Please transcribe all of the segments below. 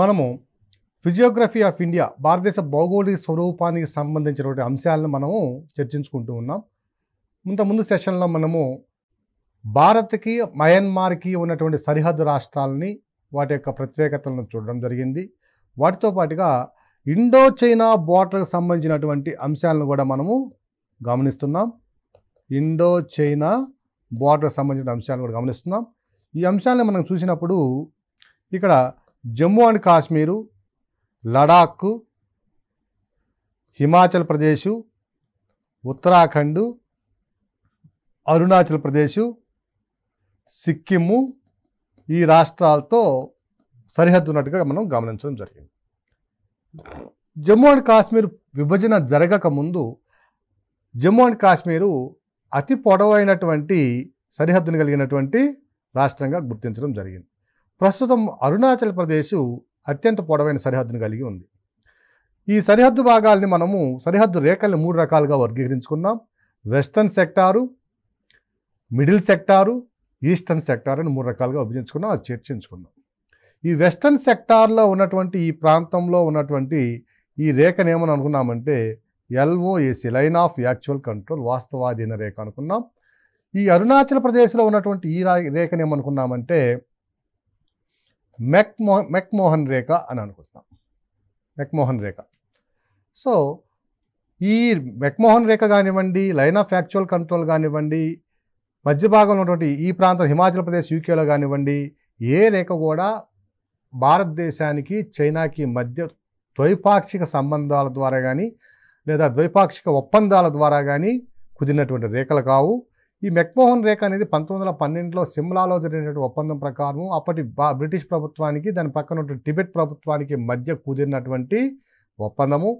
మనము physiography of India భారతదేశ భౌగోళిక స్వరూపానికి సంబంధించినటువంటి అంశాలను మనము చర్చించుకుంటూ ఉన్నాం ముందు సెషన్లో మనము భారత్కి మయన్మార్కి ఉన్నటువంటి సరిహద్దు రాష్ట్రాలని వాటి యొక్క ప్రత్యేకతలను చూడడం జరిగింది వాటితో పాటుగా ఇండో చైనా బోర్డర్కి సంబంధించినటువంటి అంశాలను కూడా మనము గమనిస్తున్నాం ఇండో చైనా బోర్డర్కి సంబంధించిన అంశాలను కూడా గమనిస్తున్నాం ఈ అంశాలను మనం చూసినప్పుడు ఇక్కడ జమ్మూ అండ్ కాశ్మీరు లడాక్ హిమాచల్ ప్రదేశ్ ఉత్తరాఖండ్ అరుణాచల్ ప్రదేశ్ సిక్కిము ఈ రాష్ట్రాలతో సరిహద్దు ఉన్నట్టుగా మనం గమనించడం జరిగింది జమ్మూ అండ్ కాశ్మీర్ విభజన జరగక ముందు జమ్మూ అండ్ కాశ్మీరు అతి పొడవైనటువంటి సరిహద్దును కలిగినటువంటి రాష్ట్రంగా గుర్తించడం జరిగింది ప్రస్తుతం అరుణాచల్ ప్రదేశ్ అత్యంత పొడవైన సరిహద్దును కలిగి ఉంది ఈ సరిహద్దు భాగాల్ని మనము సరిహద్దు రేఖల్ని మూడు రకాలుగా వర్గీకరించుకున్నాం western sector middle sector eastern sector అని మూడు రకాలుగా విభజించుకున్నాం అది చర్చించుకున్నాం ఈ వెస్టర్న్ సెక్టార్లో ఉన్నటువంటి ఈ ప్రాంతంలో ఉన్నటువంటి ఈ రేఖను ఏమని అనుకున్నామంటే LOAC line of actual control వాస్తవాధీన రేఖ అనుకున్నాం ఈ అరుణాచల్ ప్రదేశ్లో ఉన్నటువంటి ఈ రేఖను ఏమనుకున్నామంటే మెక్ మెక్మోహన్ రేఖ అని అనుకుంటున్నాం మెక్మోహన్ రేఖ సో ఈ మెక్మోహన్ రేఖ కానివ్వండి లైన్ ఆఫ్ యాక్చువల్ కంట్రోల్ కానివ్వండి మధ్య భాగంలో ఉన్నటువంటి ఈ ప్రాంతం హిమాచల్ ప్రదేశ్ యూకేలో కానివ్వండి ఏ రేఖ కూడా భారతదేశానికి చైనాకి మధ్య ద్వైపాక్షిక సంబంధాల ద్వారా కానీ లేదా ద్వైపాక్షిక ఒప్పందాల ద్వారా కానీ కుదిరినటువంటి రేఖలు కావు ఈ మెక్మోహన్ రేఖ అనేది పంతొమ్మిది వందల పన్నెండులో సిమ్లాలో జరిగినటువంటి ఒప్పందం ప్రకారం అప్పటి బ్రిటిష్ ప్రభుత్వానికి దాని పక్కన టిబెట్ ప్రభుత్వానికి మధ్య కుదిరినటువంటి ఒప్పందము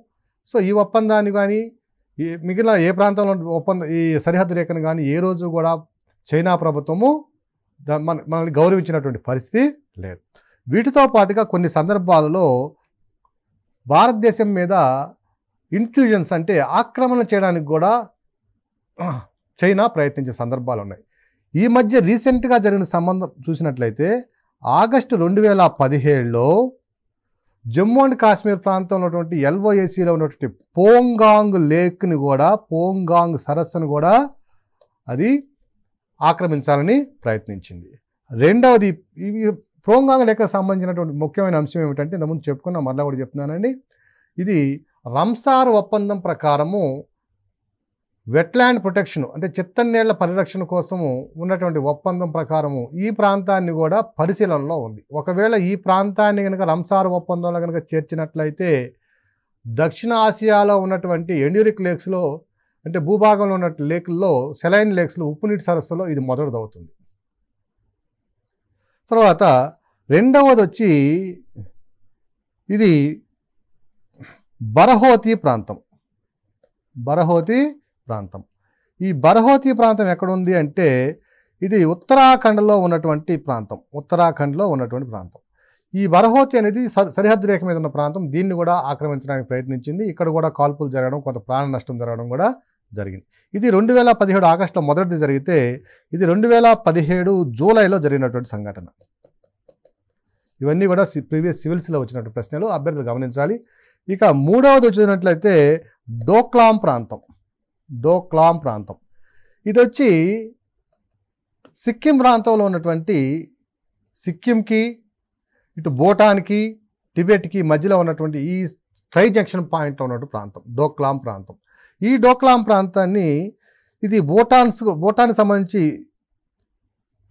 సో ఈ ఒప్పందాన్ని కానీ ఈ మిగిలిన ఏ ప్రాంతంలో ఒప్పంద ఈ సరిహద్దు రేఖను కానీ ఏ రోజు కూడా చైనా ప్రభుత్వము మన మనల్ని గౌరవించినటువంటి పరిస్థితి లేదు వీటితో పాటుగా కొన్ని సందర్భాలలో భారతదేశం మీద ఇంట్యూజన్స్ అంటే ఆక్రమణ చేయడానికి కూడా చైనా ప్రయత్నించే సందర్భాలు ఉన్నాయి ఈ మధ్య రీసెంట్గా జరిగిన సంబంధం చూసినట్లయితే ఆగస్టు రెండు వేల పదిహేడులో జమ్మూ అండ్ కాశ్మీర్ ప్రాంతంలో ఉన్నటువంటి ఎల్ఓఏసీలో ఉన్నటువంటి పోంగాంగ్ లేక్ని కూడా పోంగాంగ్ సరస్సును కూడా అది ఆక్రమించాలని ప్రయత్నించింది రెండవది ఈ పోంగాంగ్ లేక సంబంధించినటువంటి ముఖ్యమైన అంశం ఏమిటంటే ఇంతకుముందు చెప్పుకున్న మరలా కూడా చెప్తున్నానండి ఇది రంసార్ ఒప్పందం ప్రకారము వెట్లాండ్ ప్రొటెక్షన్ అంటే చిత్తన్నీళ్ల పరిరక్షణ కోసము ఉన్నటువంటి ఒప్పందం ప్రకారము ఈ ప్రాంతాన్ని కూడా పరిశీలనలో ఉంది ఒకవేళ ఈ ప్రాంతాన్ని కనుక రంసార ఒప్పందంలో కనుక చేర్చినట్లయితే దక్షిణ ఆసియాలో ఉన్నటువంటి ఎండ్యూరిక్ లేక్స్లో అంటే భూభాగంలో ఉన్న లేకుల్లో సెలైన్ లేక్స్లో ఉప్పునీటి సరస్సులో ఇది మొదటిదవుతుంది తర్వాత రెండవది వచ్చి ఇది బరహోతి ప్రాంతం బరహోతి ప్రాంతం ఈ బర్హోతి ప్రాంతం ఎక్కడుంది అంటే ఇది ఉత్తరాఖండ్లో ఉన్నటువంటి ప్రాంతం ఉత్తరాఖండ్లో ఉన్నటువంటి ప్రాంతం ఈ బర్హోతి అనేది సరిహద్దు రేఖ మీద ఉన్న ప్రాంతం దీన్ని కూడా ఆక్రమించడానికి ప్రయత్నించింది ఇక్కడ కూడా కాల్పులు జరగడం కొంత ప్రాణ నష్టం జరగడం కూడా జరిగింది ఇది రెండు వేల పదిహేడు ఆగస్టులో మొదటిది జరిగితే ఇది రెండు వేల పదిహేడు జూలైలో జరిగినటువంటి సంఘటన ఇవన్నీ కూడా ప్రీవియస్ సివిల్స్లో వచ్చినటువంటి ప్రశ్నలు అభ్యర్థులు గమనించాలి ఇక మూడవది వచ్చినట్లయితే డోక్లాం ప్రాంతం డోక్లాం ప్రాంతం ఇది వచ్చి సిక్కిం ప్రాంతంలో ఉన్నటువంటి సిక్కింకి ఇటు భూటాన్కి టిబెట్కి మధ్యలో ఉన్నటువంటి ఈ ట్రై జంక్షన్ పాయింట్ ఉన్నటువంటి ప్రాంతం డోక్లాం ప్రాంతం ఈ డోక్లాం ప్రాంతాన్ని ఇది భూటాన్స్ భూటాన్కి సంబంధించి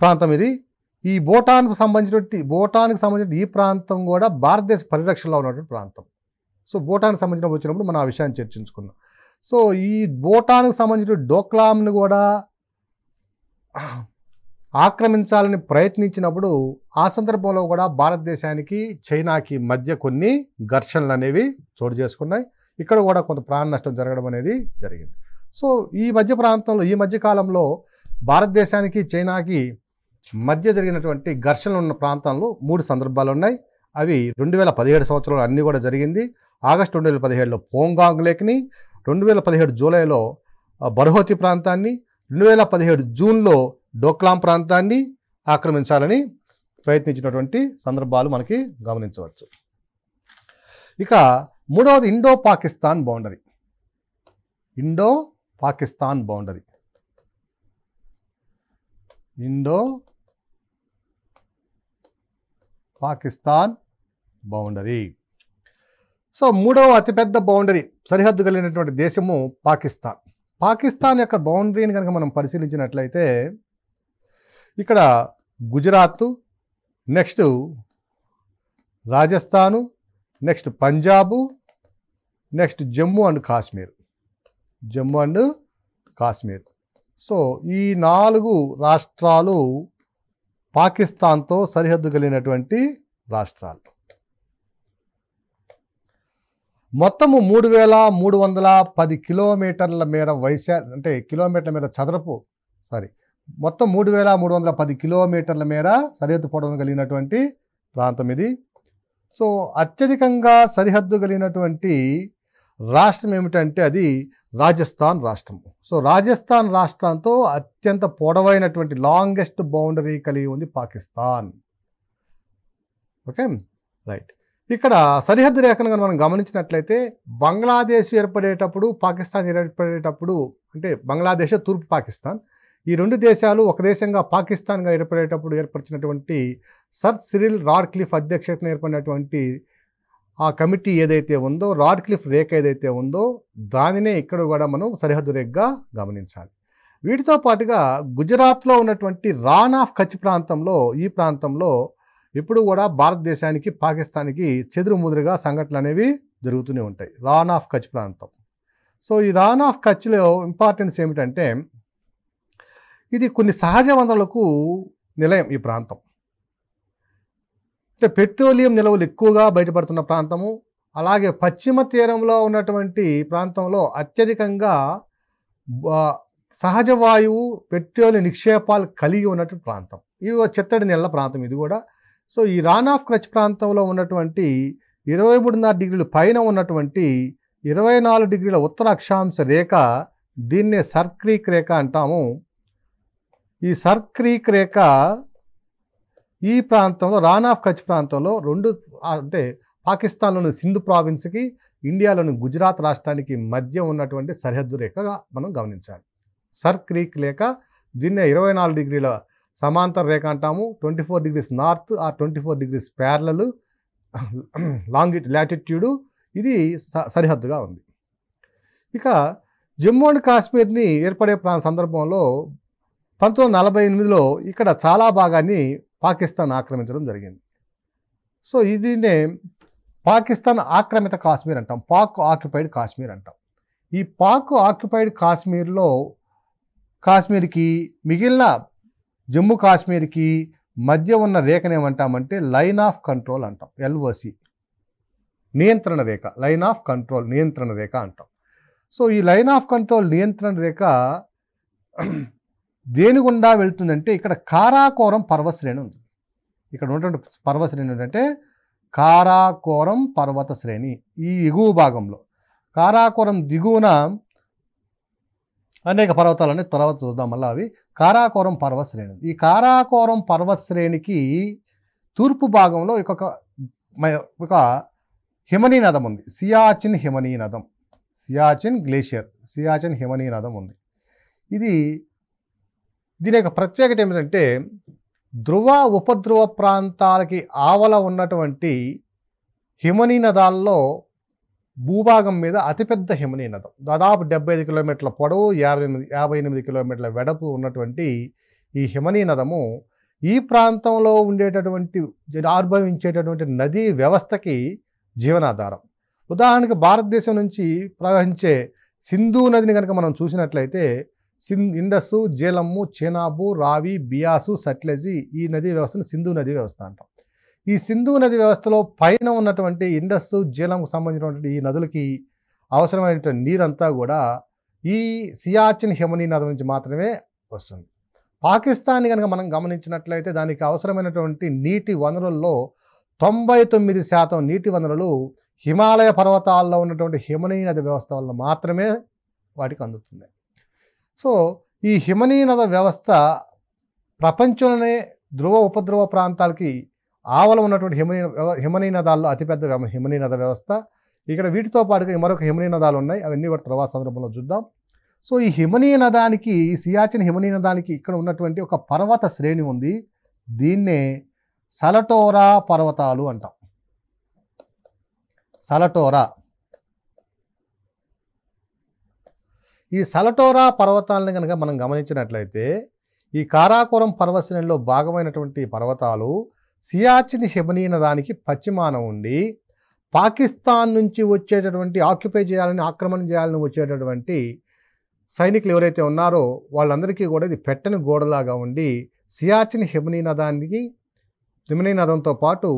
ప్రాంతం ఇది ఈ భూటాన్కు సంబంధించినటువంటి భూటాన్కి సంబంధించిన ఈ ప్రాంతం కూడా భారతదేశ పరిరక్షణలో ఉన్నటువంటి ప్రాంతం సో భూటాన్కి సంబంధించిన వచ్చినప్పుడు మనం ఆ విషయాన్ని చర్చించుకున్నాం సో ఈ భూటాన్కు సంబంధించిన డోక్లాంను కూడా ఆక్రమించాలని ప్రయత్నించినప్పుడు ఆ సందర్భంలో కూడా భారతదేశానికి చైనాకి మధ్య కొన్ని ఘర్షణలు అనేవి చోటు చేసుకున్నాయి ఇక్కడ కూడా కొంత ప్రాణ నష్టం జరగడం అనేది జరిగింది సో ఈ మధ్య ప్రాంతంలో ఈ మధ్య కాలంలో భారతదేశానికి చైనాకి మధ్య జరిగినటువంటి ఘర్షణలు ఉన్న ప్రాంతంలో మూడు సందర్భాలు ఉన్నాయి అవి రెండు వేల పదిహేడు సంవత్సరంలో అన్నీ కూడా జరిగింది ఆగస్టు రెండు వేల పదిహేడులో పోంగాంగ్ లేక్ని రెండు వేల పదిహేడు జూలైలో బర్హోతి ప్రాంతాన్ని రెండు వేల పదిహేడు జూన్లో డోక్లాం ప్రాంతాన్ని ఆక్రమించాలని ప్రయత్నించినటువంటి సందర్భాలు మనకి గమనించవచ్చు ఇక మూడవది Indo Pakistan boundary Indo Pakistan boundary Indo Pakistan boundary so మూడవ అతిపెద్ద బౌండరీ సరిహద్దు కలిగినటువంటి దేశము పాకిస్తాన్ పాకిస్తాన్ యొక్క బౌండరీని కనుక మనం పరిశీలించినట్లయితే ఇక్కడ Gujarat next Rajasthan next Punjab next Jammu and Kashmir Jammu and Kashmir so ఈ నాలుగు రాష్ట్రాలు పాకిస్తాన్తో సరిహద్దు కలిగినటువంటి రాష్ట్రాలు మొత్తము మూడు వేల మూడు వందల పది కిలోమీటర్ల మేర వైశా అంటే కిలోమీటర్ల మేర చదరపు సారీ మొత్తం మూడు వేల మూడు వందల పది కిలోమీటర్ల మేర సరిహద్దు పొడవు కలిగినటువంటి ప్రాంతం ఇది సో అత్యధికంగా సరిహద్దు కలిగినటువంటి రాష్ట్రం ఏమిటంటే అది రాజస్థాన్ రాష్ట్రం సో రాజస్థాన్ రాష్ట్రంతో అత్యంత పొడవైనటువంటి లాంగెస్ట్ బౌండరీ కలిగి ఉంది పాకిస్తాన్ ఓకే రైట్ ఇక్కడ సరిహద్దు రేఖను కనుక మనం గమనించినట్లయితే బంగ్లాదేశ్ ఏర్పడేటప్పుడు పాకిస్తాన్ ఏర్పడేటప్పుడు అంటే బంగ్లాదేశ్ తూర్పు పాకిస్తాన్ ఈ రెండు దేశాలు ఒక దేశంగా పాకిస్తాన్గా ఏర్పడేటప్పుడు ఏర్పరిచినటువంటి సర్ సిరిల్ రాడ్క్లిఫ్ అధ్యక్షతను ఏర్పడినటువంటి ఆ కమిటీ ఏదైతే ఉందో రాడ్క్లిఫ్ రేఖ ఏదైతే ఉందో దానినే ఇక్కడ కూడా మనం సరిహద్దు రేఖగా గమనించాలి వీటితో పాటుగా గుజరాత్లో ఉన్నటువంటి రాన్ ఆఫ్ కచ్ ప్రాంతంలో ఈ ప్రాంతంలో ఇప్పుడు కూడా భారతదేశానికి పాకిస్తాన్కి చెదురుముదురుగా సంఘటనలు అనేవి జరుగుతూనే ఉంటాయి రాన్ ఆఫ్ కచ్ ప్రాంతం సో ఈ రాన్ ఆఫ్ కచ్లో ఇంపార్టెన్స్ ఏమిటంటే ఇది కొన్ని సహజ వనరులకు నిలయం ఈ ప్రాంతం అంటే పెట్రోలియం నిల్వలు ఎక్కువగా బయటపడుతున్న ప్రాంతము అలాగే పశ్చిమ తీరంలో ఉన్నటువంటి ప్రాంతంలో అత్యధికంగా సహజ వాయువు పెట్రోలియం నిక్షేపాలు కలిగి ఉన్నటువంటి ప్రాంతం ఇది చిత్తడి నెలల ప్రాంతం ఇది కూడా సో ఈ రాన్ ఆఫ్ క్రచ్ ప్రాంతంలో ఉన్నటువంటి ఇరవై మూడున్నర డిగ్రీలు పైన ఉన్నటువంటి ఇరవై నాలుగు డిగ్రీల ఉత్తర అక్షాంశ రేఖ దీన్నే సర్క్రీక్ రేఖ అంటాము ఈ సర్క్రీక్ రేఖ ఈ ప్రాంతంలో రాన్ ఆఫ్ కచ్ ప్రాంతంలో రెండు అంటే పాకిస్తాన్లోని సింధు ప్రావిన్స్కి ఇండియాలోని గుజరాత్ రాష్ట్రానికి మధ్య ఉన్నటువంటి సరిహద్దు రేఖగా మనం గమనించాలి సర్క్రీక్ రేఖ దీన్నే ఇరవై నాలుగు డిగ్రీల సమాంతర రేఖ అంటాము ట్వంటీ ఫోర్ డిగ్రీస్ నార్త్ ఆ ట్వంటీ ఫోర్ డిగ్రీస్ పేర్లలు లాంగి లాటిట్యూడు ఇది స సరిహద్దుగా ఉంది ఇక జమ్మూ అండ్ కాశ్మీర్ని ఏర్పడే ప్రా సందర్భంలో పంతొమ్మిది వందల నలభై ఎనిమిదిలో ఇక్కడ చాలా భాగాన్ని పాకిస్తాన్ ఆక్రమించడం జరిగింది సో ఇదినే పాకిస్తాన్ ఆక్రమిత కాశ్మీర్ అంటాం పాక్ ఆక్యుపైడ్ కాశ్మీర్ అంటాం ఈ పాక్ ఆక్యుపైడ్ కాశ్మీర్లో కాశ్మీర్కి మిగిలిన జమ్మూ కాశ్మీర్కి మధ్య ఉన్న రేఖను ఏమంటామంటే లైన్ ఆఫ్ కంట్రోల్ అంటాం ఎల్ఓసి నియంత్రణ రేఖ లైన్ ఆఫ్ కంట్రోల్ నియంత్రణ రేఖ అంటాం సో ఈ లైన్ ఆఫ్ కంట్రోల్ నియంత్రణ రేఖ దేని గుండా వెళ్తుందంటే ఇక్కడ కారాకోరం పర్వశ్రేణి ఉంది ఇక్కడ ఉన్నటువంటి పర్వశ్రేణి ఏంటంటే కారాకోరం పర్వత శ్రేణి ఈ ఎగువ భాగంలో కారాకోరం దిగువన అనేక పర్వతాలని తర్వాత చూద్దాం మళ్ళీ అవి కారాకోరం పర్వత శ్రేణి ఈ కారాకోరం పర్వత శ్రేణికి తూర్పు భాగంలో ఒక ఒక హిమనీ నదం ఉంది సియాచిన్ హిమనీ నదం సియాచిన్ గ్లేషియర్ సియాచిన్ హిమనీ నదం ఉంది ఇది దీని యొక్క ప్రత్యేకత ఏమిటంటే ధ్రువ ఉపధ్రువ ప్రాంతాలకి ఆవల ఉన్నటువంటి హిమనీ నదాల్లో భూభాగం మీద అతిపెద్ద హిమనీనదం దాదాపు డెబ్బై ఐదు కిలోమీటర్ల పొడవు యాభై ఎనిమిది యాభై ఎనిమిది కిలోమీటర్ల వెడపు ఉన్నటువంటి ఈ హిమనీనదము ఈ ప్రాంతంలో ఉండేటటువంటి ఆర్భవించేటటువంటి నదీ వ్యవస్థకి జీవనాధారం ఉదాహరణకు భారతదేశం నుంచి ప్రవహించే సింధు నదిని కనుక మనం చూసినట్లయితే సిన్ ఇండస్సు జీలము చేనాబు రావి బియాసు సట్లెజీ ఈ నదీ వ్యవస్థను సింధు నదీ వ్యవస్థ అంటాం ఈ సింధు నది వ్యవస్థలో పైన ఉన్నటువంటి ఇండస్ జీలంకు సంబంధించినటువంటి ఈ నదులకి అవసరమైనటువంటి నీరంతా కూడా ఈ సియాచిన్ నది నుంచి మాత్రమే వస్తుంది పాకిస్తాన్ కనుక మనం గమనించినట్లయితే దానికి అవసరమైనటువంటి నీటి వనరుల్లో తొంభై తొమ్మిది శాతం నీటి వనరులు హిమాలయ పర్వతాల్లో ఉన్నటువంటి హిమనీ నది వ్యవస్థ వల్ల మాత్రమే వాటికి అందుతుంది సో ఈ హిమనీ నద వ్యవస్థ ప్రపంచంలోనే ధ్రువ ఉపద్రవ ప్రాంతాలకి ఆవల ఉన్నటువంటి హిమనీ నదాల్లో అతిపెద్ద నద వ్యవస్థ ఇక్కడ వీటితో పాటుగా మరొక నదాలు ఉన్నాయి అవన్నీ కూడా తర్వాత సందర్భంలో చూద్దాం సో ఈ నదానికి ఈ సియాచిన్ నదానికి ఇక్కడ ఉన్నటువంటి ఒక పర్వత శ్రేణి ఉంది దీన్నే సలటోరా పర్వతాలు అంటాం సలటోరా ఈ సలటోరా పర్వతాలను కనుక మనం గమనించినట్లయితే ఈ కారాకోరం పర్వశ్రేణిలో భాగమైనటువంటి పర్వతాలు సియాచిన్ దానికి పశ్చిమాన ఉండి పాకిస్తాన్ నుంచి వచ్చేటటువంటి ఆక్యుపై చేయాలని ఆక్రమణ చేయాలని వచ్చేటటువంటి సైనికులు ఎవరైతే ఉన్నారో వాళ్ళందరికీ కూడా ఇది పెట్టని గోడలాగా ఉండి సియాచిన్ హిమనీ నదంతో పాటు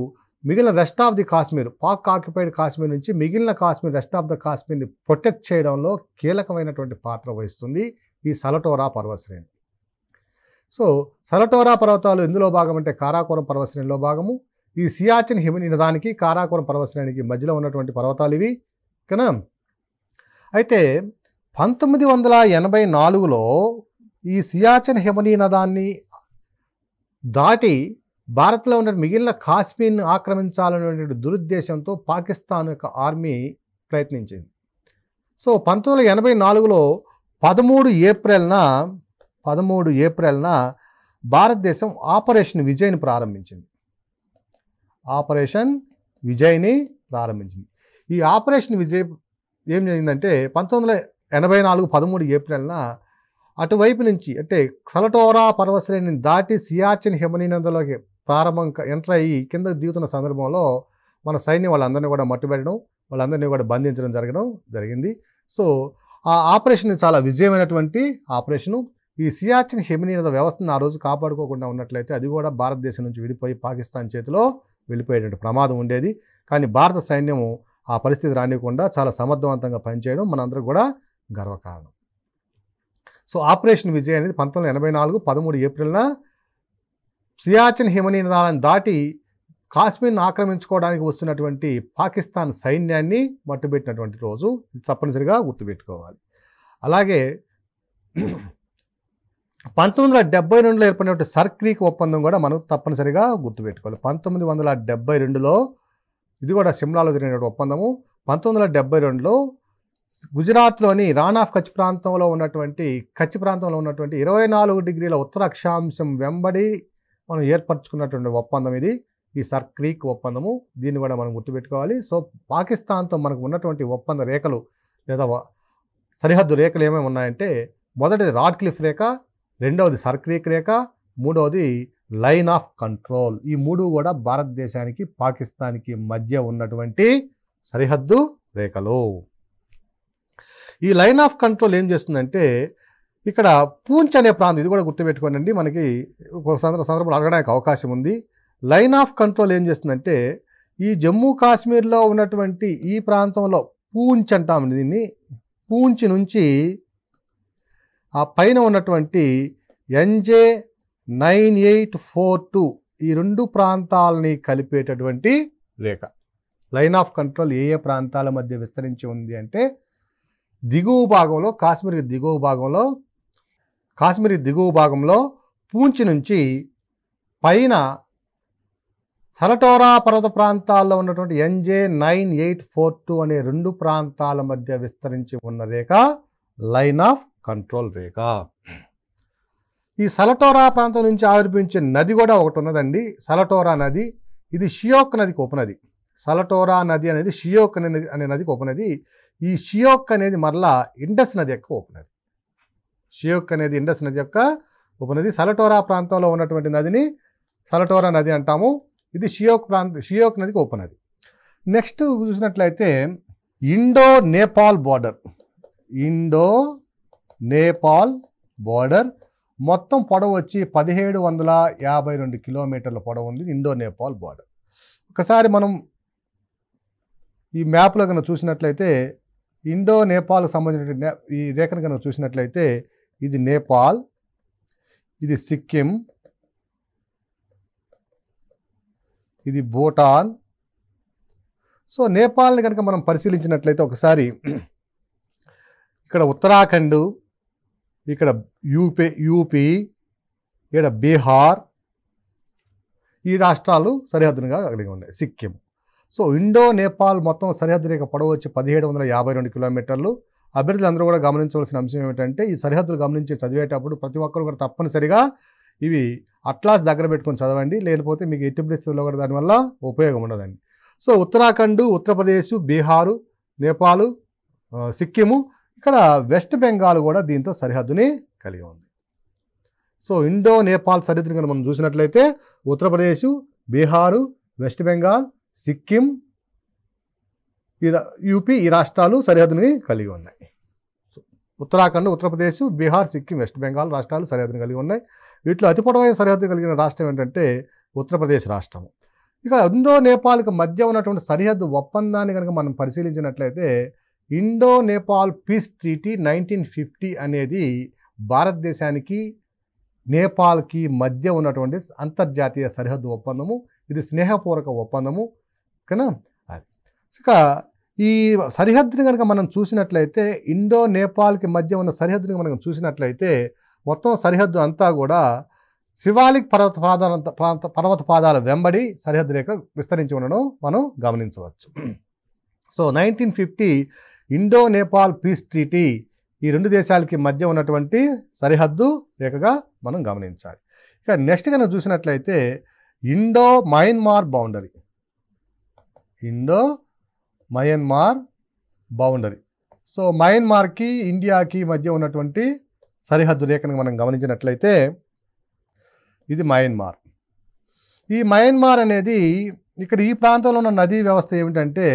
మిగిలిన rest of the Kashmir Pak occupied Kashmir నుంచి మిగిలిన కాశ్మీర్ రెస్ట్ ఆఫ్ ద కాశ్మీర్ని ప్రొటెక్ట్ చేయడంలో కీలకమైనటువంటి పాత్ర వహిస్తుంది ఈ సలటోరా పర్వశ్రేణి సో సలటోరా పర్వతాలు ఎందులో భాగం అంటే కారాకోరం పర్వశ్రేణిలో భాగము ఈ సియాచిన్ హిమనీనదానికి కారాకోరం పర్వశ్రేణికి మధ్యలో ఉన్నటువంటి పర్వతాలు ఇవి కదా అయితే పంతొమ్మిది వందల ఎనభై నాలుగులో ఈ సియాచిన్ హిమనీనదాన్ని దాటి భారత్లో ఉన్న మిగిలిన కాశ్మీర్ని ఆక్రమించాలనేటువంటి దురుద్దేశంతో పాకిస్తాన్ యొక్క ఆర్మీ ప్రయత్నించింది సో పంతొమ్మిది వందల ఎనభై నాలుగులో పదమూడు ఏప్రిల్న పదమూడు ఏప్రిల్న భారతదేశం ఆపరేషన్ విజయ్ని ప్రారంభించింది ఆపరేషన్ విజయ్ని ప్రారంభించింది ఈ ఆపరేషన్ విజయ్ ఏం జరిగిందంటే పంతొమ్మిది వందల ఎనభై నాలుగు పదమూడు ఏప్రిల్న అటువైపు నుంచి అంటే సలటోరా పర్వశ్రేణిని దాటి సియాచిన్ హిమనీనందలోకి ప్రారంభం ఎంటర్ అయ్యి కింద దిగుతున్న సందర్భంలో మన సైన్యం వాళ్ళందరినీ కూడా మట్టుబెట్టడం వాళ్ళందరినీ కూడా బంధించడం జరగడం జరిగింది సో ఆ ఆపరేషన్ చాలా విజయమైనటువంటి ఆపరేషను ఈ సియాచిన్ హెమినీల వ్యవస్థను ఆ రోజు కాపాడుకోకుండా ఉన్నట్లయితే అది కూడా భారతదేశం నుంచి విడిపోయి పాకిస్తాన్ చేతిలో వెళ్ళిపోయేటువంటి ప్రమాదం ఉండేది కానీ భారత సైన్యము ఆ పరిస్థితి రానివ్వకుండా చాలా సమర్థవంతంగా పనిచేయడం మనందరూ కూడా గర్వకారణం సో ఆపరేషన్ విజయ్ అనేది పంతొమ్మిది ఎనభై నాలుగు పదమూడు ఏప్రిల్న సియాచిన్ హిమనీనాలను దాటి కాశ్మీర్ను ఆక్రమించుకోవడానికి వస్తున్నటువంటి పాకిస్తాన్ సైన్యాన్ని మట్టుబెట్టినటువంటి రోజు తప్పనిసరిగా గుర్తుపెట్టుకోవాలి అలాగే పంతొమ్మిది వందల డెబ్బై రెండులో ఏర్పడినటువంటి సర్క్రీక్ ఒప్పందం కూడా మనం తప్పనిసరిగా గుర్తుపెట్టుకోవాలి పంతొమ్మిది వందల డెబ్బై రెండులో ఇది కూడా సిమ్లాలో జరిగినటువంటి ఒప్పందము పంతొమ్మిది వందల డెబ్బై రెండులో గుజరాత్లోని రాన్ ఆఫ్ కచ్ ప్రాంతంలో ఉన్నటువంటి కచ్ ప్రాంతంలో ఉన్నటువంటి ఇరవై నాలుగు డిగ్రీల ఉత్తర అక్షాంశం వెంబడి మనం ఏర్పరచుకున్నటువంటి ఒప్పందం ఇది ఈ సర్క్రీక్ ఒప్పందము దీన్ని కూడా మనం గుర్తుపెట్టుకోవాలి సో పాకిస్తాన్తో మనకు ఉన్నటువంటి ఒప్పంద రేఖలు లేదా సరిహద్దు రేఖలు ఏమేమి ఉన్నాయంటే మొదటిది రాడ్ క్లిఫ్ రేఖ రెండవది సర్క్రీక్ రేఖ మూడవది లైన్ ఆఫ్ కంట్రోల్ ఈ మూడు కూడా భారతదేశానికి పాకిస్తాన్కి మధ్య ఉన్నటువంటి సరిహద్దు రేఖలు ఈ లైన్ ఆఫ్ కంట్రోల్ ఏం చేస్తుందంటే ఇక్కడ పూంచ్ అనే ప్రాంతం ఇది కూడా గుర్తుపెట్టుకోనండి మనకి ఒక సందర్భంలో అడగడానికి అవకాశం ఉంది లైన్ ఆఫ్ కంట్రోల్ ఏం చేస్తుందంటే ఈ జమ్మూ కాశ్మీర్లో ఉన్నటువంటి ఈ ప్రాంతంలో పూంచ్ అంటాం దీన్ని పూంచ్ నుంచి ఆ పైన ఉన్నటువంటి NJ nine eight four two ఈ రెండు ప్రాంతాలని కలిపేటటువంటి రేఖ లైన్ ఆఫ్ కంట్రోల్ ఏ ఏ ప్రాంతాల మధ్య విస్తరించి ఉంది అంటే దిగువ భాగంలో కాశ్మీర్ దిగువ భాగంలో కాశ్మీర్ దిగువ భాగంలో పూంచి నుంచి పైన సలటోరా పర్వత ప్రాంతాల్లో ఉన్నటువంటి NJ nine eight four two అనే రెండు ప్రాంతాల మధ్య విస్తరించి ఉన్న రేఖ లైన్ ఆఫ్ కంట్రోల్ రేఖ ఈ సలటోరా ప్రాంతం నుంచి ఆవిర్భించే నది కూడా ఒకటి ఉన్నదండి సలటోరా నది ఇది షియోక్ నదికి ఉపనది సలటోరా నది అనేది షియోక్ నది అనే నదికి ఉపనది ఈ షియోక్ అనేది మరలా ఇండస్ నది యొక్క ఉపనది షియోక్ అనేది ఇండస్ నది యొక్క ఉపనది సలటోరా ప్రాంతంలో ఉన్నటువంటి నదిని సలటోరా నది అంటాము ఇది షియోక్ ప్రాంత షియోక్ నదికి ఉపనది నెక్స్ట్ చూసినట్లయితే Indo Nepal border Indo Nepal border మొత్తం పొడవు వచ్చి పదిహేడు వందల యాభై రెండు కిలోమీటర్ల పొడవు ఉంది ఇండో నేపాల్ బోర్డర్ ఒకసారి మనం ఈ మ్యాప్లో కనుక చూసినట్లయితే ఇండో నేపాల్కి సంబంధించిన ఈ రేఖను కనుక చూసినట్లయితే ఇది నేపాల్ ఇది సిక్కిం ఇది భూటాన్ సో నేపాల్ని కనుక మనం పరిశీలించినట్లయితే ఒకసారి ఇక్కడ ఉత్తరాఖండ్ ఇక్కడ యూపీ యూపీ ఇక్కడ బీహార్ ఈ రాష్ట్రాలు సరిహద్దునిగా కలిగి ఉన్నాయి సిక్కిం సో ఇండో నేపాల్ మొత్తం సరిహద్దు రేఖ పొడవు వచ్చి పదిహేడు వందల యాభై రెండు కిలోమీటర్లు అభ్యర్థులు అందరూ కూడా గమనించవలసిన అంశం ఏమిటంటే ఈ సరిహద్దులు గమనించి చదివేటప్పుడు ప్రతి ఒక్కరు కూడా తప్పనిసరిగా ఇవి అట్లాస్ దగ్గర పెట్టుకొని చదవండి లేకపోతే మీకు ఎట్టి పరిస్థితుల్లో కూడా దానివల్ల ఉపయోగం ఉండదండి సో ఉత్తరాఖండ్ ఉత్తరప్రదేశ్ బీహారు నేపాలు సిక్కిము ఇక్కడ వెస్ట్ బెంగాల్ కూడా దీంతో సరిహద్దుని కలిగి ఉంది సో ఇండో నేపాల్ సరిహద్దుని కనుక మనం చూసినట్లయితే ఉత్తరప్రదేశ్ బీహారు వెస్ట్ బెంగాల్ సిక్కిం యూపీ ఈ రాష్ట్రాలు సరిహద్దుని కలిగి ఉన్నాయి ఉత్తరాఖండ్ ఉత్తరప్రదేశ్ బీహార్ సిక్కిం వెస్ట్ బెంగాల్ రాష్ట్రాలు సరిహద్దుని కలిగి ఉన్నాయి వీటిలో అతి పొడవైన సరిహద్దు కలిగిన రాష్ట్రం ఏంటంటే ఉత్తరప్రదేశ్ రాష్ట్రం ఇక ఇండో నేపాల్కి మధ్య ఉన్నటువంటి సరిహద్దు ఒప్పందాన్ని కనుక మనం పరిశీలించినట్లయితే Indo Nepal peace treaty nineteen fifty అనేది భారతదేశానికి నేపాల్కి మధ్య ఉన్నటువంటి అంతర్జాతీయ సరిహద్దు ఒప్పందము ఇది స్నేహపూర్వక ఒప్పందము ఓకేనా ఇక ఈ సరిహద్దుని కనుక మనం చూసినట్లయితే ఇండో నేపాల్కి మధ్య ఉన్న సరిహద్దుని మనం చూసినట్లయితే మొత్తం సరిహద్దు అంతా కూడా శివాలిక్ పర్వత పాదాల ప్రాంత పర్వత పాదాల వెంబడి సరిహద్దు రేఖ విస్తరించి ఉండడం మనం గమనించవచ్చు so nineteen fifty Indo Nepal peace treaty ఈ రెండు దేశాలకి మధ్య ఉన్నటువంటి సరిహద్దు రేఖగా మనం గమనించాలి ఇక నెక్స్ట్ కనుక చూసినట్లయితే Indo Myanmar boundary Indo Myanmar boundary so మయన్మార్కి ఇండియాకి మధ్య ఉన్నటువంటి సరిహద్దు రేఖను మనం గమనించినట్లయితే ఇది మయన్మార్ ఈ మయన్మార్ అనేది ఇక్కడ ఈ ప్రాంతంలో ఉన్న నదీ వ్యవస్థ ఏమిటంటే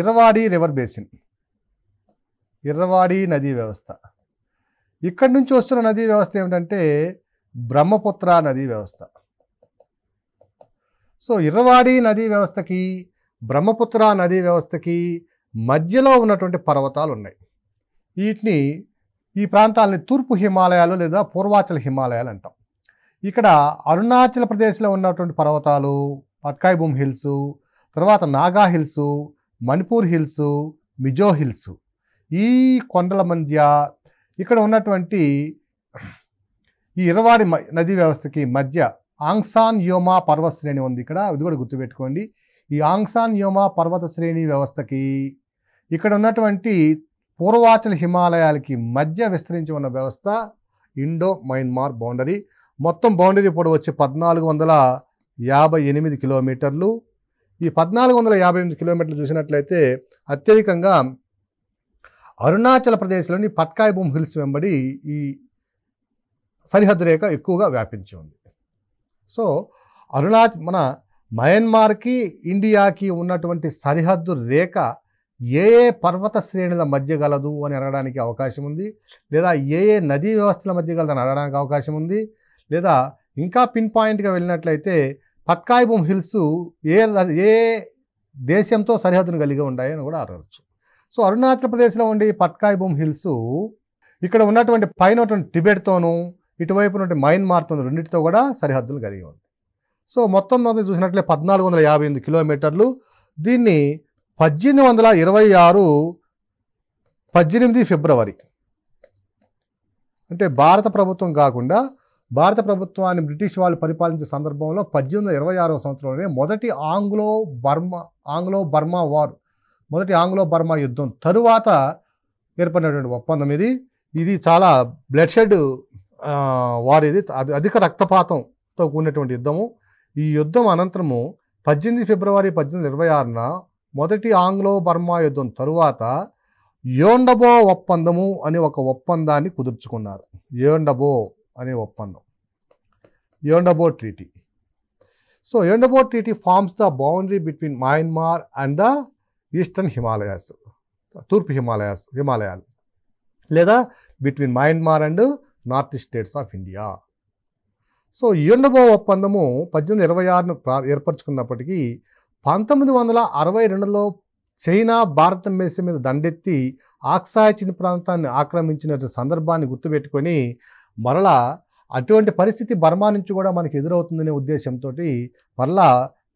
ఇరవాడి రివర్ బేసిన్ ఇర్రవాడి నదీ వ్యవస్థ ఇక్కడి నుంచి వస్తున్న నదీ వ్యవస్థ ఏమిటంటే బ్రహ్మపుత్ర నదీ వ్యవస్థ సో ఇర్రవాడి నదీ వ్యవస్థకి బ్రహ్మపుత్ర నదీ వ్యవస్థకి మధ్యలో ఉన్నటువంటి పర్వతాలు ఉన్నాయి వీటిని ఈ ప్రాంతాలని తూర్పు హిమాలయాలు లేదా పూర్వాచల హిమాలయాలు అంటాం ఇక్కడ అరుణాచల్ ప్రదేశ్లో ఉన్నటువంటి పర్వతాలు పట్కాయిబూమ్ హిల్స్ తర్వాత Naga hills Manipur hills Mizo hills ఈ కొండల మధ్య ఇక్కడ ఉన్నటువంటి ఈ ఇరవాడి నదీ వ్యవస్థకి మధ్య ఆంగ్సాన్ యోమా పర్వత శ్రేణి ఉంది ఇక్కడ ఇది కూడా గుర్తుపెట్టుకోండి ఈ ఆంగ్సాన్ యోమా పర్వత శ్రేణి వ్యవస్థకి ఇక్కడ ఉన్నటువంటి పూర్వాచల హిమాలయాలకి మధ్య విస్తరించి ఉన్న వ్యవస్థ ఇండో మయన్మార్ బౌండరీ మొత్తం బౌండరీ పొడవు వచ్చి పద్నాలుగు వందల యాభై ఎనిమిది కిలోమీటర్లు ఈ పద్నాలుగు వందల యాభై ఎనిమిది కిలోమీటర్లు చూసినట్లయితే అత్యధికంగా అరుణాచల్ ప్రదేశ్లోని పట్కాయ్ భూమ్ హిల్స్ వెంబడి ఈ సరిహద్దు రేఖ ఎక్కువగా వ్యాపించి ఉంది సో అరుణాచ మన మయన్మార్కి ఇండియాకి ఉన్నటువంటి సరిహద్దు రేఖ ఏ ఏ పర్వత శ్రేణుల మధ్య గలదు అని అడగడానికి అవకాశం ఉంది లేదా ఏ ఏ నదీ వ్యవస్థల మధ్య అని అడగడానికి అవకాశం ఉంది లేదా ఇంకా పిన్ పాయింట్గా వెళ్ళినట్లయితే పట్కాయ్ భూమ్ హిల్స్ ఏ ఏ దేశంతో సరిహద్దును కలిగి ఉన్నాయని కూడా అడగచ్చు సో అరుణాచల్ ప్రదేశ్లో ఉండే పట్కాయిబూమ్ హిల్స్ ఇక్కడ ఉన్నటువంటి పైన ఉన్నటువంటి టిబెట్తోనూ ఇటువైపు నుండి మయన్మార్తోనూ రెండింటితో కూడా సరిహద్దులు కలిగి ఉంది సో మొత్తం మొత్తం చూసినట్లే పద్నాలుగు వందల యాభై ఎనిమిది కిలోమీటర్లు దీన్ని పద్దెనిమిది వందల ఇరవై ఆరు పద్దెనిమిది ఫిబ్రవరి అంటే భారత ప్రభుత్వం కాకుండా భారత ప్రభుత్వాన్ని బ్రిటిష్ వాళ్ళు పరిపాలించే సందర్భంలో పద్దెనిమిది వందల ఇరవై ఆరో సంవత్సరంలోనే మొదటి Anglo Burma Anglo Burma war మొదటి ఆంగ్లో బర్మా యుద్ధం తరువాత ఏర్పడినటువంటి ఒప్పందం ఇది ఇది చాలా బ్లడ్ షెడ్ వార్ ఇది అధిక రక్తపాతంతో కూడినటువంటి యుద్ధము ఈ యుద్ధం అనంతరము పద్దెనిమిది ఫిబ్రవరి పద్దెనిమిది ఇరవై ఆరున మొదటి ఆంగ్లో బర్మా యుద్ధం తరువాత యోండబో ఒప్పందము అనే ఒక ఒప్పందాన్ని కుదుర్చుకున్నారు యోండబో అనే ఒప్పందం Yandabo treaty so Yandabo treaty forms the boundary between Myanmar and the eastern Himalayas తూర్పు హిమాలయాస్ హిమాలయాలు లేదా between Myanmar and north states of India so Yandabo ఒప్పందము పద్దెనిమిది ఇరవై ఆరును ప్రా ఏర్పరచుకున్నప్పటికీ పంతొమ్మిది వందల అరవై రెండులో చైనా భారత దేశం మీద దండెత్తి ఆక్సాయ చిన్న ప్రాంతాన్ని ఆక్రమించిన సందర్భాన్ని గుర్తుపెట్టుకొని మరలా అటువంటి పరిస్థితి బర్మా నుంచి కూడా మనకు ఎదురవుతుందనే ఉద్దేశంతో మరలా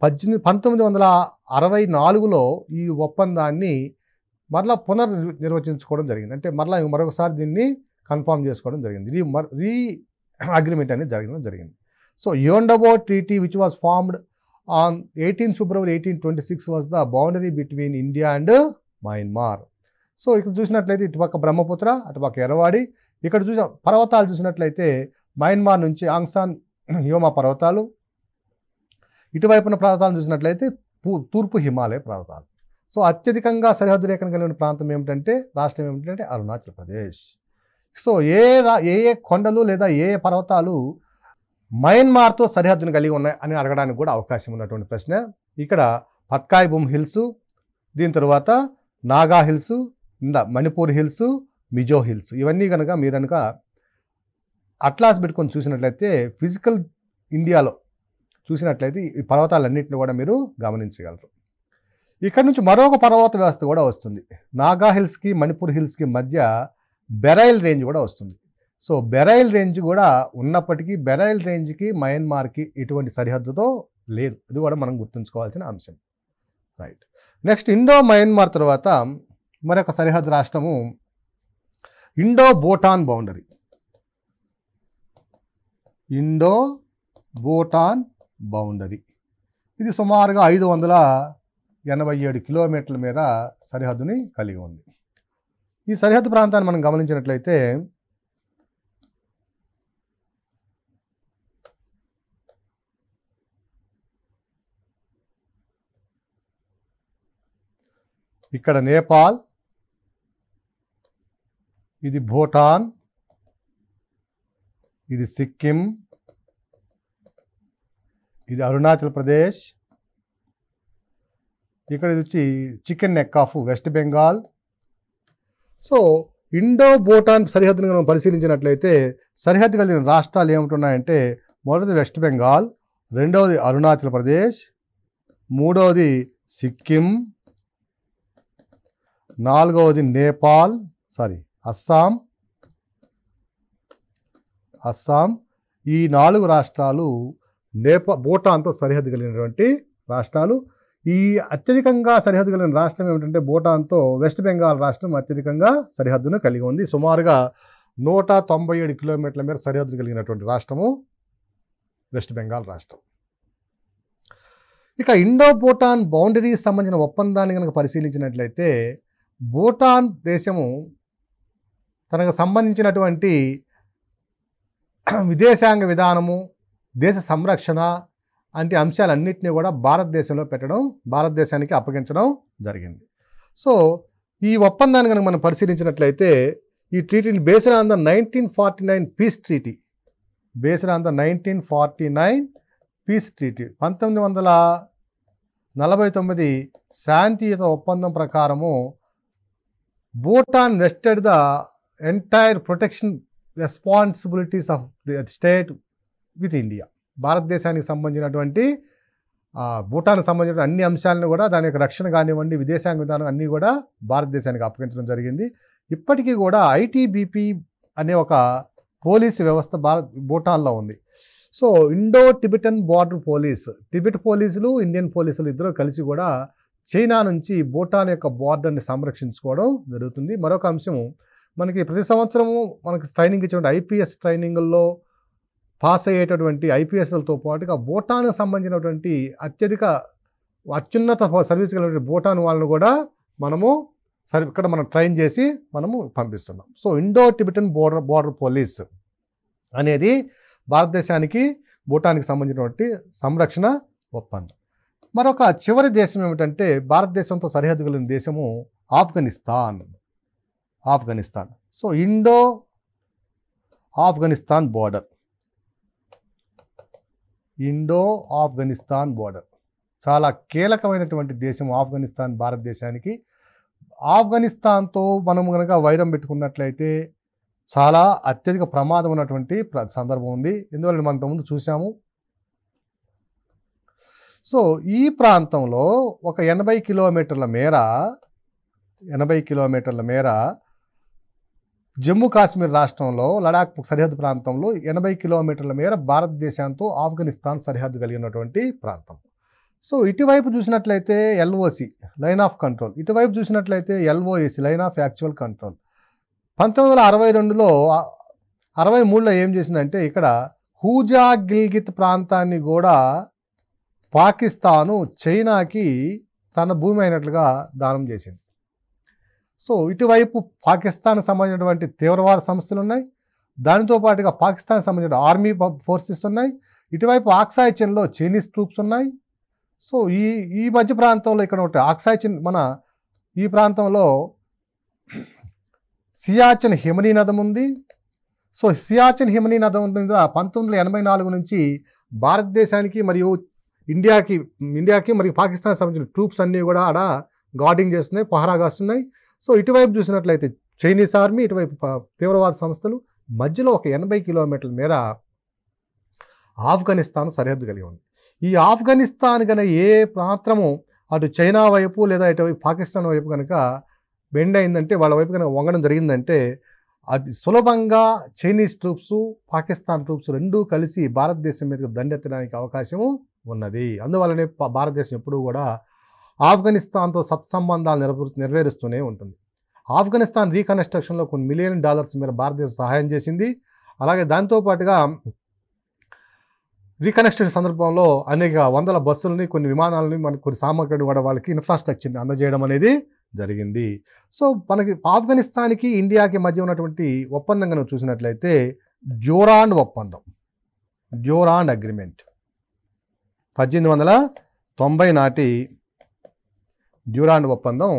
పద్దెనిమిది పంతొమ్మిది వందల అరవై నాలుగులో ఈ ఒప్పందాన్ని మరలా పునర్నిర్వచించుకోవడం జరిగింది అంటే మరలా మరొకసారి దీన్ని కన్ఫర్మ్ చేసుకోవడం జరిగింది రీ రీ అగ్రిమెంట్ అనేది జరగడం జరిగింది so Yandabo treaty which was formed on eighteen February eighteen twenty six was the boundary between India and Myanmar so ఇక్కడ చూసినట్లయితే ఇటుపక్క బ్రహ్మపుత్ర అటుపక్క ఎరవాడి ఇక్కడ చూసిన పర్వతాలు చూసినట్లయితే మయన్మార్ నుంచి ఆంగ్సాన్ యోమా పర్వతాలు ఇటువైపున పర్వతాలను చూసినట్లయితే తూర్పు హిమాలయ ప్రాంతాలు సో అత్యధికంగా సరిహద్దు రేఖను కలిగిన ప్రాంతం ఏమిటంటే రాష్ట్రం ఏమిటంటే అరుణాచల్ ప్రదేశ్ సో ఏ ఏ ఏ కొండలు లేదా ఏ ఏ పర్వతాలు మయన్మార్తో సరిహద్దును కలిగి ఉన్నాయి అని అడగడానికి కూడా అవకాశం ఉన్నటువంటి ప్రశ్న ఇక్కడ పట్కాయ్ భూమి హిల్స్ దీని తరువాత నాగా హిల్స్ ఇందా మణిపూర్ హిల్స్ మిజో హిల్స్ ఇవన్నీ కనుక మీరు కనుక అట్లాస్ పెట్టుకొని చూసినట్లయితే ఫిజికల్ ఇండియాలో చూసినట్లయితే ఈ పర్వతాలన్నింటిని కూడా మీరు గమనించగలరు ఇక్కడ నుంచి మరొక పర్వత వ్యవస్థ కూడా వస్తుంది నాగా హిల్స్కి మణిపూర్ హిల్స్కి మధ్య బెరైల్ రేంజ్ కూడా వస్తుంది సో బెరైల్ రేంజ్ కూడా ఉన్నప్పటికీ బెరైల్ రేంజ్కి మయన్మార్కి ఎటువంటి సరిహద్దుతో లేదు ఇది కూడా మనం గుర్తుంచుకోవాల్సిన అంశం రైట్ నెక్స్ట్ ఇండో మయన్మార్ తర్వాత మరొక సరిహద్దు రాష్ట్రము Indo Bhutan boundary Indo Bhutan boundary ఇది సుమారుగా ఐదు వందల ఎనభై ఏడు కిలోమీటర్ల మేర సరిహద్దుని కలిగి ఉంది ఈ సరిహద్దు ప్రాంతాన్ని మనం గమనించినట్లయితే ఇక్కడ నేపాల్ ఇది భూటాన్ ఇది సిక్కిం ఇది అరుణాచల్ ప్రదేశ్ ఇక్కడ ఇది వచ్చి chicken neck of West Bengal so Indo Bhutan సరిహద్దును మనం పరిశీలించినట్లయితే సరిహద్దు కలిగిన రాష్ట్రాలు ఏమిటున్నాయంటే మొదటిది వెస్ట్ బెంగాల్ రెండవది అరుణాచల్ ప్రదేశ్ మూడవది సిక్కిం నాలుగవది నేపాల్ సారీ అస్సాం అస్సాం ఈ నాలుగు రాష్ట్రాలు నేపా భూటాన్తో సరిహద్దు కలిగినటువంటి రాష్ట్రాలు ఈ అత్యధికంగా సరిహద్దు కలిగిన రాష్ట్రం ఏమిటంటే భూటాన్తో వెస్ట్ బెంగాల్ రాష్ట్రం అత్యధికంగా సరిహద్దును కలిగి ఉంది సుమారుగా నూట తొంభై ఏడు కిలోమీటర్ల మేర సరిహద్దు కలిగినటువంటి రాష్ట్రము వెస్ట్ బెంగాల్ రాష్ట్రం ఇక ఇండో భూటాన్ బౌండరీకి సంబంధించిన ఒప్పందాన్ని కనుక పరిశీలించినట్లయితే భూటాన్ దేశము తనకు సంబంధించినటువంటి విదేశాంగ విధానము దేశ సంరక్షణ అంటే అంశాలన్నింటినీ కూడా భారతదేశంలో పెట్టడం భారతదేశానికి అప్పగించడం జరిగింది సో ఈ ఒప్పందాన్ని కనుక మనం పరిశీలించినట్లయితే ఈ ట్రీటీని based on the nineteen forty nine peace treaty based on the nineteen forty nine peace treaty పంతొమ్మిది వందల నలభై తొమ్మిది శాంతియుత ఒప్పందం ప్రకారము Bhutan vested the entire protection responsibilities of the state with India భారతదేశానికి సంబంధించినటువంటి భూటాన్కి సంబంధించిన అన్ని అంశాలను కూడా దాని యొక్క రక్షణ కానివ్వండి విదేశాంగ విధానం అన్నీ కూడా భారతదేశానికి అప్పగించడం జరిగింది ఇప్పటికీ కూడా ఐటీబీపీ అనే ఒక పోలీస్ వ్యవస్థ భారత్ భూటాన్లో ఉంది so Indo Tibetan border police Tibet పోలీసులు ఇండియన్ పోలీసులు ఇద్దరు కలిసి కూడా చైనా నుంచి భూటాన్ యొక్క బార్డర్ని సంరక్షించుకోవడం జరుగుతుంది మరొక అంశం మనకి ప్రతి సంవత్సరము మనకి ట్రైనింగ్ ఇచ్చిన ఐపీఎస్ ట్రైనింగుల్లో పాస్ అయ్యేటటువంటి ఐపీఎస్ఎల్తో పాటుగా భూటాన్కు సంబంధించినటువంటి అత్యధిక అత్యున్నత సర్వీస్ కలిగినటువంటి భూటాన్ వాళ్ళను కూడా మనము సరి ఇక్కడ మనం ట్రైన్ చేసి మనము పంపిస్తున్నాం so Indo Tibetan border border police అనేది భారతదేశానికి భూటాన్కి సంబంధించినటువంటి సంరక్షణ ఒప్పందం మరొక చివరి దేశం ఏమిటంటే భారతదేశంతో సరిహద్దు కలిగిన దేశము Afghanistan Afghanistan so Indo Afghanistan border Indo Afghanistan border చాలా కీలకమైనటువంటి దేశం ఆఫ్ఘనిస్తాన్ భారతదేశానికి ఆఫ్ఘనిస్తాన్తో మనం కనుక వైరం పెట్టుకున్నట్లయితే చాలా అత్యధిక ప్రమాదం ఉన్నటువంటి సందర్భం ఉంది ఎందువల్ల మనం ముందు చూసాము సో ఈ ప్రాంతంలో ఒక ఎనభై కిలోమీటర్ల మేర ఎనభై కిలోమీటర్ల మేర జమ్మూ కాశ్మీర్ రాష్ట్రంలో లడాక్ సరిహద్దు ప్రాంతంలో ఎనభై కిలోమీటర్ల మేర భారతదేశంతో ఆఫ్ఘనిస్తాన్ సరిహద్దు కలిగినటువంటి ప్రాంతం సో ఇటువైపు చూసినట్లయితే ఎల్ఓసి లైన్ ఆఫ్ కంట్రోల్ ఇటువైపు చూసినట్లయితే LOAC line of actual control పంతొమ్మిది వందల అరవై రెండులో అరవై మూడులో ఏం చేసిందంటే ఇక్కడ హూజా గిల్గిత్ ప్రాంతాన్ని కూడా పాకిస్తాను చైనాకి తన భూమి అయినట్లుగా దానం చేసింది సో ఇటువైపు పాకిస్తాన్ సంబంధించినటువంటి తీవ్రవాద సంస్థలు ఉన్నాయి దానితో పాటుగా పాకిస్తాన్ సంబంధించిన ఆర్మీ ఫోర్సెస్ ఉన్నాయి ఇటువైపు ఆక్సాయ్ చిన్లో చైనీస్ ట్రూప్స్ ఉన్నాయి సో ఈ ఈ మధ్య ప్రాంతంలో ఇక్కడ ఒకటి ఆక్సాయ్ చిన్ మన ఈ ప్రాంతంలో సియాచిన్ హిమనీ నదం ఉంది సో సియాచిన్ హిమనీ నదం మీద పంతొమ్మిది ఎనభై నాలుగు నుంచి భారతదేశానికి మరియు ఇండియాకి ఇండియాకి మరియు పాకిస్తాన్ సంబంధించిన ట్రూప్స్ అన్నీ కూడా ఆడ గార్డింగ్ చేస్తున్నాయి పహరా సో ఇటువైపు చూసినట్లయితే చైనీస్ ఆర్మీ ఇటువైపు తీవ్రవాద సంస్థలు మధ్యలో ఒక ఎనభై కిలోమీటర్ల మేర ఆఫ్ఘనిస్తాన్ సరిహద్దు కలిగి ఉంది ఈ ఆఫ్ఘనిస్తాన్ కనుక ఏ ప్రాంతము అటు చైనా వైపు లేదా ఇటువైపు పాకిస్తాన్ వైపు కనుక బెండ్ అయిందంటే వాళ్ళ వైపు కనుక వంగడం జరిగిందంటే అటు సులభంగా చైనీస్ ట్రూప్స్ పాకిస్తాన్ ట్రూప్స్ రెండూ కలిసి భారతదేశం మీదకి దండెత్తడానికి అవకాశము ఉన్నది అందువల్లనే భారతదేశం ఎప్పుడూ కూడా ఆఫ్ఘనిస్తాన్తో సత్సంబంధాలు నెరవ నెరవేరుస్తూనే ఉంటుంది ఆఫ్ఘనిస్తాన్ రీకన్స్ట్రక్షన్లో కొన్ని మిలియన్ డాలర్స్ మీద భారతదేశం సహాయం చేసింది అలాగే దాంతోపాటుగా రీకనెక్షన్ సందర్భంలో అనేక వందల బస్సులని కొన్ని విమానాలని మనకి కొన్ని సామగ్రిని కూడా వాళ్ళకి ఇన్ఫ్రాస్ట్రక్చర్ని అందజేయడం అనేది జరిగింది సో మనకి ఆఫ్ఘనిస్తాన్కి ఇండియాకి మధ్య ఉన్నటువంటి ఒప్పందం కనుక చూసినట్లయితే డ్యూరాండ్ ఒప్పందం డ్యూరాండ్ అగ్రిమెంట్ పద్దెనిమిది వందల తొంభై నాటి డ్యూరాండ్ ఒప్పందం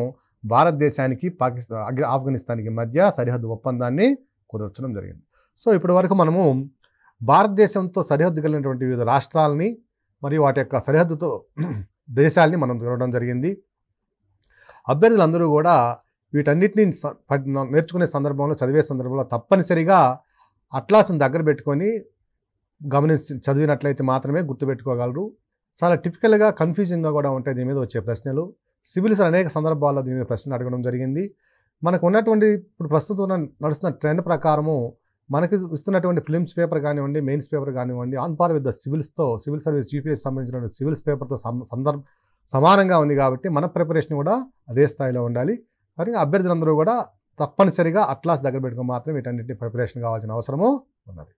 భారతదేశానికి పాకిస్తాన్ ఆఫ్ఘనిస్తాన్కి మధ్య సరిహద్దు ఒప్పందాన్ని కుదర్చడం జరిగింది సో ఇప్పటి వరకు మనము భారతదేశంతో సరిహద్దు కలిగినటువంటి వివిధ రాష్ట్రాలని మరియు వాటి యొక్క సరిహద్దుతో దేశాలని మనం చూడడం జరిగింది అభ్యర్థులందరూ కూడా వీటన్నిటిని నేర్చుకునే సందర్భంలో చదివే సందర్భంలో తప్పనిసరిగా అట్లాస్ని దగ్గర పెట్టుకొని గమనించి చదివినట్లయితే మాత్రమే గుర్తుపెట్టుకోగలరు చాలా టిపికల్గా కన్ఫ్యూజింగ్గా కూడా ఉంటాయి దీని మీద వచ్చే ప్రశ్నలు సివిల్స్ అనేక సందర్భాల్లో దీని మీద ప్రశ్న అడగడం జరిగింది మనకు ఉన్నటువంటి ఇప్పుడు ప్రస్తుతం నడుస్తున్న ట్రెండ్ ప్రకారము మనకి ఇస్తున్నటువంటి ఫిలిమ్స్ పేపర్ కానివ్వండి మెయిన్స్ పేపర్ కానివ్వండి ఆన్ పార్ విత్ ద సివిల్స్తో సివిల్ సర్వీస్ యూపీఎస్ సంబంధించిన సివిల్స్ పేపర్తో సందర్భ సమానంగా ఉంది కాబట్టి మన ప్రిపరేషన్ కూడా అదే స్థాయిలో ఉండాలి కానీ అభ్యర్థులందరూ కూడా తప్పనిసరిగా అట్లాస్ దగ్గర పెట్టుకుని మాత్రం వీటన్నింటినీ ప్రిపరేషన్ కావాల్సిన అవసరము ఉన్నది